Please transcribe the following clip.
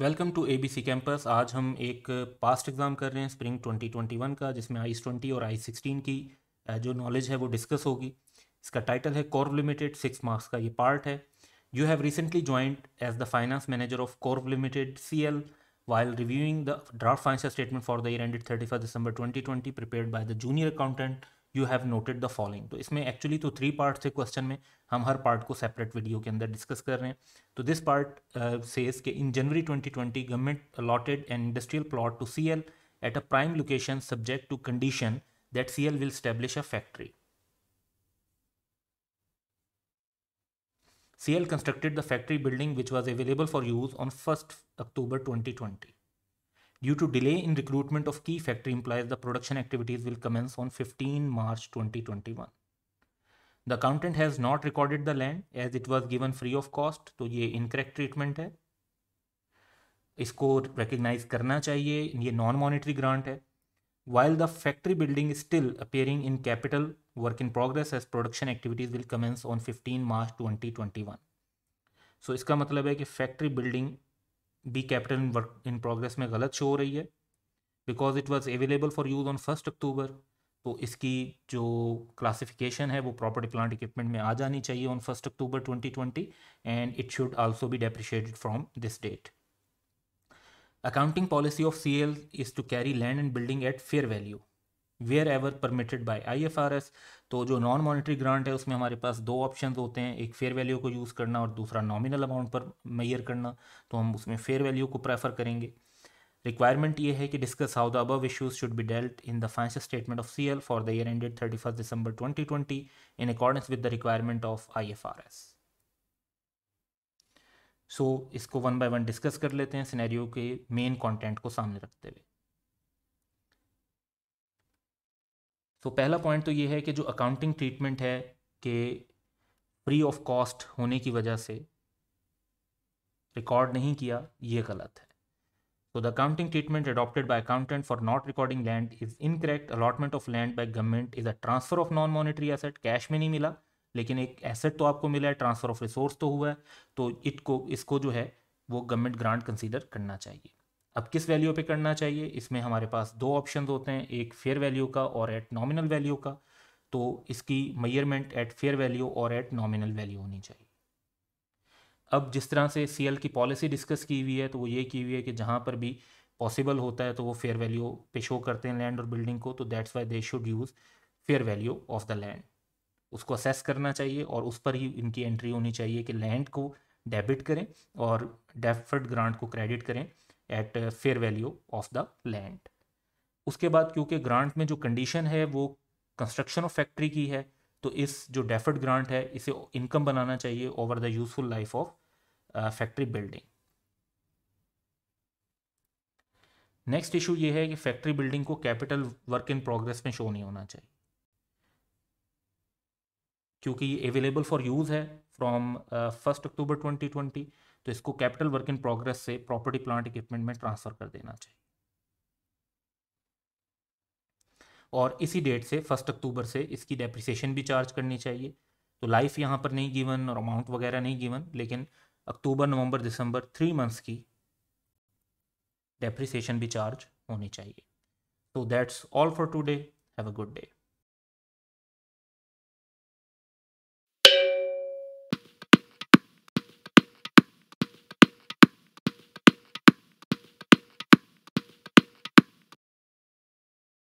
Welcome to ABC campus आज हम एक पास्ट एग्ज़ाम कर रहे हैं स्प्रिंग 2021 का जिसमें आई ट्वेंटी और आई सिक्सटीन की जो नॉलेज है वो डिस्कस होगी इसका टाइटल है कॉर्व लिमिटेड सिक्स मार्क्स का ये पार्ट है you have recently joined as the finance manager of Corv limited C L while reviewing the draft financial statement for the year ended thirty first December twenty twenty prepare by the junior accountant you have noted the following तो इसमें actually तो three part थे question में हम हर part को separate video के अंदर डिस्कस कर रहे हैं तो दिस पार्ट सेज के in January 2020 government allotted an industrial plot to C L at a prime location subject to condition that C L will establish a factory CL constructed the factory building which was available for use on 1st October 2020. Due to delay in recruitment of key factory employees, the production activities will commence on 15 March 2021. The accountant has not recorded the land as it was given free of cost, तो ये incorrect treatment है इसको recognise करना चाहिए ये non monetary grant है while the factory building is still appearing in capital work in progress as production activities will commence on 15 March 2021 so so, इसका मतलब है कि factory building be capital in work in progress में गलत show हो रही है because it was available for use on first October तो इसकी जो क्लासिफिकेशन है वो प्रॉपर्टी प्लांट इक्विपमेंट में आ जानी चाहिए on first October 2020 and it should also be depreciated from this date policy of C L is to carry land and building at fair value wherever permitted by IFRS तो जो non monetary grant है उसमें हमारे पास दो option होते हैं एक fair value को यूज़ करना और दूसरा नॉमिनल अमाउंट पर मैयर करना तो हम उसमें फेयर वैल्यू को प्रेफर करेंगे रिक्वायरमेंट ये है कि discuss how the above issues should be dealt in the financial statement of C L for the year ended thirty first December twenty twenty in accordance with the requirement of I F R S so इसको one by one discuss कर लेते हैं scenario के main content को सामने रखते हुए तो पहला पॉइंट तो ये है कि जो अकाउंटिंग ट्रीटमेंट है कि फ्री ऑफ कॉस्ट होने की वजह से रिकॉर्ड नहीं किया ये गलत है so the accounting treatment adopted by accountant for not recording land is incorrect allotment of land by government is a transfer of non monetary asset cash में नहीं मिला लेकिन एक एसेट तो आपको मिला है ट्रांसफर ऑफ रिसोर्स तो हुआ है तो इट को इसको जो है वो गवर्नमेंट ग्रांट कंसिडर करना चाहिए अब किस वैल्यू पे करना चाहिए इसमें हमारे पास दो ऑप्शन होते हैं एक फेयर वैल्यू का और एट नॉमिनल वैल्यू का तो इसकी मयरमेंट एट फेयर वैल्यू और एट नॉमिनल वैल्यू होनी चाहिए अब जिस तरह से सी की पॉलिसी डिस्कस की हुई है तो वो ये की हुई है कि जहाँ पर भी पॉसिबल होता है तो वो फेयर वैल्यू पे शो करते हैं लैंड और बिल्डिंग को तो that's why they should use fair value of the land उसको असेस करना चाहिए और उस पर ही इनकी एंट्री होनी चाहिए कि लैंड को डेबिट करें और डेफर्ड ग्रांट को क्रेडिट करें at fair value of the land उसके बाद क्योंकि ग्रांट में जो कंडीशन है वो कंस्ट्रक्शन ऑफ फैक्ट्री की है तो इस जो डेफर्ड ग्रांट है इसे इनकम बनाना चाहिए over the useful life of factory building next issue ये है कि फैक्ट्री बिल्डिंग को कैपिटल वर्क इन प्रोग्रेस में शो नहीं होना चाहिए क्योंकि ये अवेलेबल फॉर यूज़ है फ्रॉम फर्स्ट अक्टूबर 2020 तो इसको कैपिटल वर्क इन प्रोग्रेस से प्रॉपर्टी प्लांट इक्विपमेंट में ट्रांसफर कर देना चाहिए और इसी डेट से फर्स्ट अक्टूबर से इसकी डेप्रिसिएशन भी चार्ज करनी चाहिए तो लाइफ यहाँ पर नहीं गिवन और अमाउंट वगैरह नहीं गिवन लेकिन अक्टूबर नवंबर दिसंबर थ्री मंथ्स की डेप्रिसिएशन भी चार्ज होनी चाहिए तो that's all for today have a good day